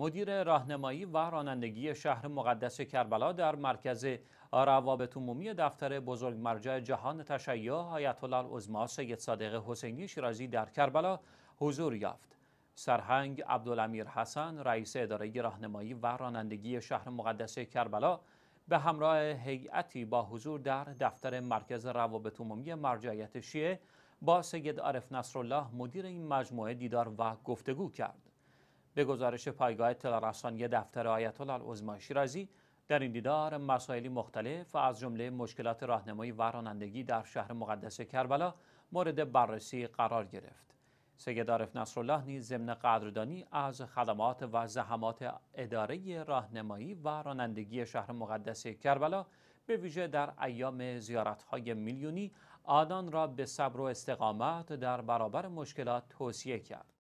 مدیر راهنمایی و رانندگی شهر مقدس کربلا در مرکز روابط عمومی دفتر بزرگ مرجع جهان تشیع آیت الله عظما سید صادق حسینی شیرازی در کربلا حضور یافت سرهنگ عبدالامیر حسن رئیس اداره راهنمایی و رانندگی شهر مقدس کربلا به همراه هیئتی با حضور در دفتر مرکز روابط عمومی مرجعیت شیعه با سید عارف نصرالله مدیر این مجموعه دیدار و گفتگو کرد به گزارش پایگاه اطلاع رسانی دفتر آیت الله العظما شیرازی در این دیدار مسائلی مختلف و از جمله مشکلات راهنمایی و رانندگی در شهر مقدس کربلا مورد بررسی قرار گرفت. سید عارف نصرالله نیز ضمن قدردانی از خدمات و زحمات اداره راهنمایی و رانندگی شهر مقدس کربلا به ویژه در ایام زیارتهای میلیونی آنان را به صبر و استقامت در برابر مشکلات توصیه کرد.